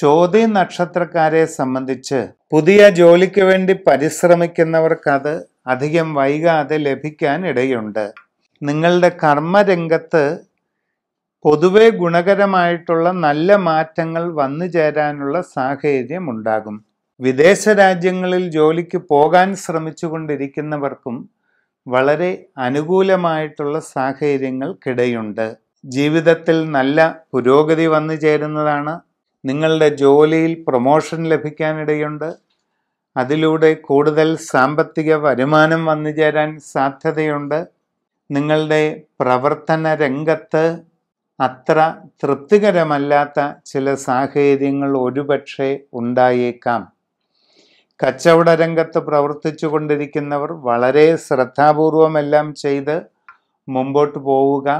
ചോദ്യ നക്ഷത്രക്കാരെ സംബന്ധിച്ച് പുതിയ ജോലിക്ക് വേണ്ടി പരിശ്രമിക്കുന്നവർക്കത് അധികം വൈകാതെ ലഭിക്കാൻ ഇടയുണ്ട് നിങ്ങളുടെ കർമ്മരംഗത്ത് പൊതുവെ ഗുണകരമായിട്ടുള്ള നല്ല മാറ്റങ്ങൾ വന്നു ചേരാനുള്ള സാഹചര്യം ഉണ്ടാകും വിദേശ രാജ്യങ്ങളിൽ ജോലിക്ക് പോകാൻ ശ്രമിച്ചുകൊണ്ടിരിക്കുന്നവർക്കും വളരെ അനുകൂലമായിട്ടുള്ള സാഹചര്യങ്ങൾക്കിടയുണ്ട് ജീവിതത്തിൽ നല്ല പുരോഗതി വന്നു ചേരുന്നതാണ് നിങ്ങളുടെ ജോലിയിൽ പ്രൊമോഷൻ ലഭിക്കാനിടയുണ്ട് അതിലൂടെ കൂടുതൽ സാമ്പത്തിക വരുമാനം വന്നു ചേരാൻ സാധ്യതയുണ്ട് നിങ്ങളുടെ പ്രവർത്തന രംഗത്ത് അത്ര തൃപ്തികരമല്ലാത്ത ചില സാഹചര്യങ്ങൾ ഒരുപക്ഷെ ഉണ്ടായേക്കാം കച്ചവട രംഗത്ത് പ്രവർത്തിച്ചു കൊണ്ടിരിക്കുന്നവർ വളരെ ശ്രദ്ധാപൂർവമെല്ലാം ചെയ്ത് മുമ്പോട്ട് പോവുക